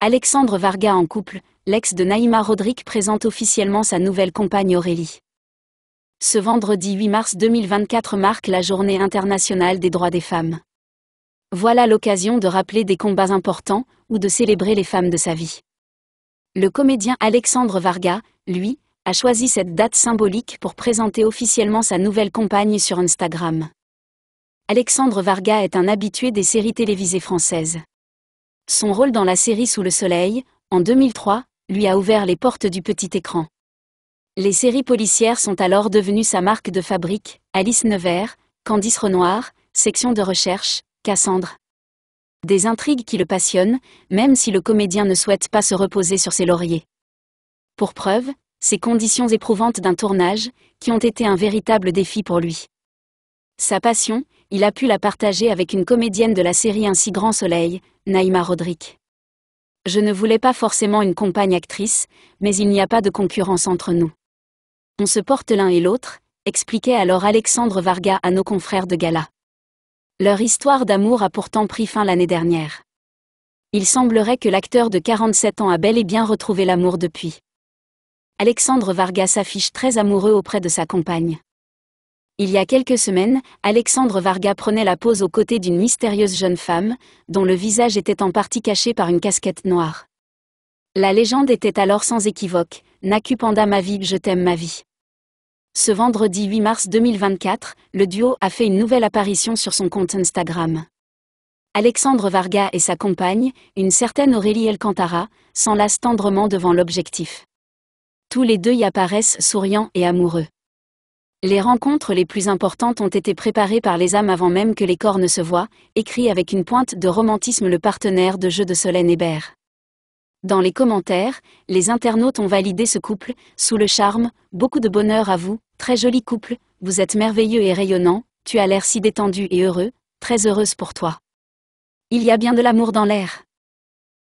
Alexandre Varga en couple, l'ex de Naïma Rodrigue présente officiellement sa nouvelle compagne Aurélie. Ce vendredi 8 mars 2024 marque la Journée internationale des droits des femmes. Voilà l'occasion de rappeler des combats importants, ou de célébrer les femmes de sa vie. Le comédien Alexandre Varga, lui, a choisi cette date symbolique pour présenter officiellement sa nouvelle compagne sur Instagram. Alexandre Varga est un habitué des séries télévisées françaises. Son rôle dans la série Sous le soleil, en 2003, lui a ouvert les portes du petit écran. Les séries policières sont alors devenues sa marque de fabrique, Alice Nevers, Candice Renoir, Section de recherche, Cassandre. Des intrigues qui le passionnent, même si le comédien ne souhaite pas se reposer sur ses lauriers. Pour preuve, ces conditions éprouvantes d'un tournage, qui ont été un véritable défi pour lui. Sa passion, il a pu la partager avec une comédienne de la série Un si grand soleil, Naïma Rodrigue. Je ne voulais pas forcément une compagne actrice, mais il n'y a pas de concurrence entre nous. On se porte l'un et l'autre, expliquait alors Alexandre Varga à nos confrères de Gala. Leur histoire d'amour a pourtant pris fin l'année dernière. Il semblerait que l'acteur de 47 ans a bel et bien retrouvé l'amour depuis. Alexandre Varga s'affiche très amoureux auprès de sa compagne. Il y a quelques semaines, Alexandre Varga prenait la pose aux côtés d'une mystérieuse jeune femme, dont le visage était en partie caché par une casquette noire. La légende était alors sans équivoque, Naku ma vie, je t'aime ma vie. Ce vendredi 8 mars 2024, le duo a fait une nouvelle apparition sur son compte Instagram. Alexandre Varga et sa compagne, une certaine Aurélie Elcantara, s'enlacent tendrement devant l'objectif. Tous les deux y apparaissent souriants et amoureux. Les rencontres les plus importantes ont été préparées par les âmes avant même que les corps ne se voient, écrit avec une pointe de romantisme le partenaire de jeu de Solène Hébert. Dans les commentaires, les internautes ont validé ce couple, sous le charme, beaucoup de bonheur à vous, très joli couple, vous êtes merveilleux et rayonnant, tu as l'air si détendu et heureux, très heureuse pour toi. Il y a bien de l'amour dans l'air.